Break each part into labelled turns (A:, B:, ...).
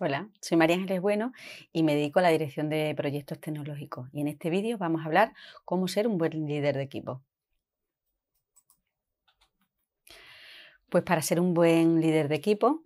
A: Hola, soy María Ángeles Bueno y me dedico a la dirección de proyectos tecnológicos. Y en este vídeo vamos a hablar cómo ser un buen líder de equipo. Pues para ser un buen líder de equipo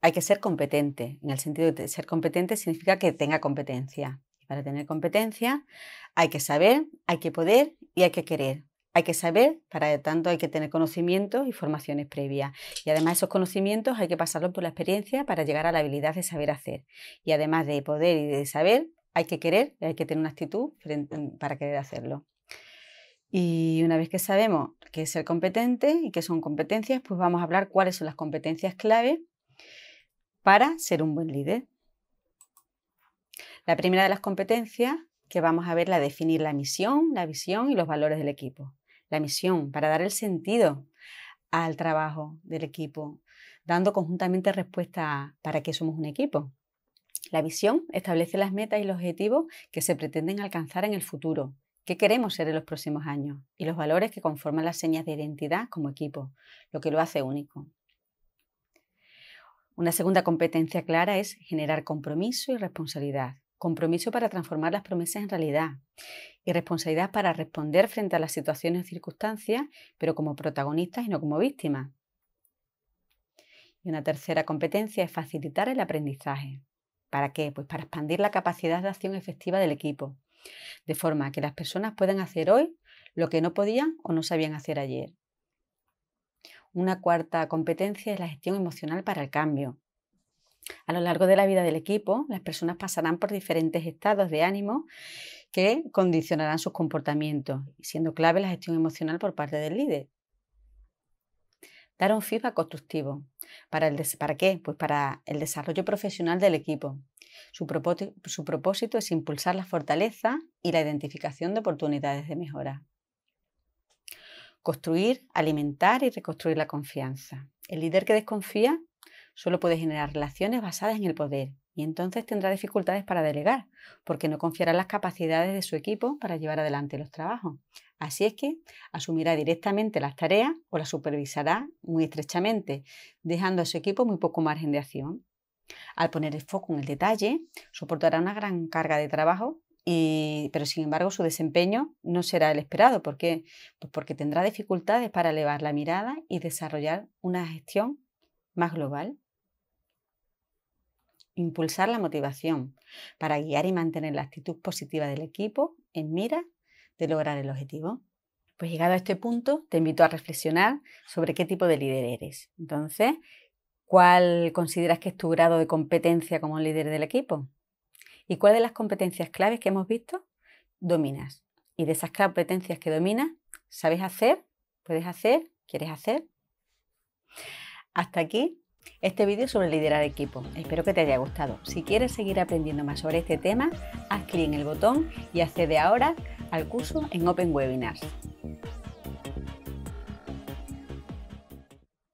A: hay que ser competente. En el sentido de ser competente significa que tenga competencia. para tener competencia hay que saber, hay que poder y hay que querer hay que saber, para tanto hay que tener conocimientos y formaciones previas. Y además esos conocimientos hay que pasarlos por la experiencia para llegar a la habilidad de saber hacer. Y además de poder y de saber, hay que querer, y hay que tener una actitud mm, para querer hacerlo. Y una vez que sabemos qué es ser competente y qué son competencias, pues vamos a hablar cuáles son las competencias clave para ser un buen líder. La primera de las competencias que vamos a ver la definir la misión, la visión y los valores del equipo la misión, para dar el sentido al trabajo del equipo, dando conjuntamente respuesta para que somos un equipo. La visión establece las metas y los objetivos que se pretenden alcanzar en el futuro, qué queremos ser en los próximos años y los valores que conforman las señas de identidad como equipo, lo que lo hace único. Una segunda competencia clara es generar compromiso y responsabilidad compromiso para transformar las promesas en realidad y responsabilidad para responder frente a las situaciones o circunstancias, pero como protagonistas y no como víctimas. Y una tercera competencia es facilitar el aprendizaje. ¿Para qué? Pues para expandir la capacidad de acción efectiva del equipo, de forma que las personas puedan hacer hoy lo que no podían o no sabían hacer ayer. Una cuarta competencia es la gestión emocional para el cambio, a lo largo de la vida del equipo, las personas pasarán por diferentes estados de ánimo que condicionarán sus comportamientos, siendo clave la gestión emocional por parte del líder. Dar un feedback constructivo. ¿Para, el qué? Pues para el desarrollo profesional del equipo. Su, su propósito es impulsar la fortaleza y la identificación de oportunidades de mejora. Construir, alimentar y reconstruir la confianza. El líder que desconfía Solo puede generar relaciones basadas en el poder y entonces tendrá dificultades para delegar, porque no confiará en las capacidades de su equipo para llevar adelante los trabajos. Así es que asumirá directamente las tareas o las supervisará muy estrechamente, dejando a su equipo muy poco margen de acción. Al poner el foco en el detalle, soportará una gran carga de trabajo y, pero sin embargo su desempeño no será el esperado. ¿Por qué? Pues porque tendrá dificultades para elevar la mirada y desarrollar una gestión más global? Impulsar la motivación para guiar y mantener la actitud positiva del equipo en mira de lograr el objetivo. Pues llegado a este punto, te invito a reflexionar sobre qué tipo de líder eres. Entonces, ¿cuál consideras que es tu grado de competencia como líder del equipo? ¿Y cuál de las competencias claves que hemos visto dominas? Y de esas competencias que dominas, ¿sabes hacer? ¿Puedes hacer? ¿Quieres hacer? Hasta aquí este vídeo sobre liderar equipo. Espero que te haya gustado. Si quieres seguir aprendiendo más sobre este tema, haz clic en el botón y accede ahora al curso en Open Webinars.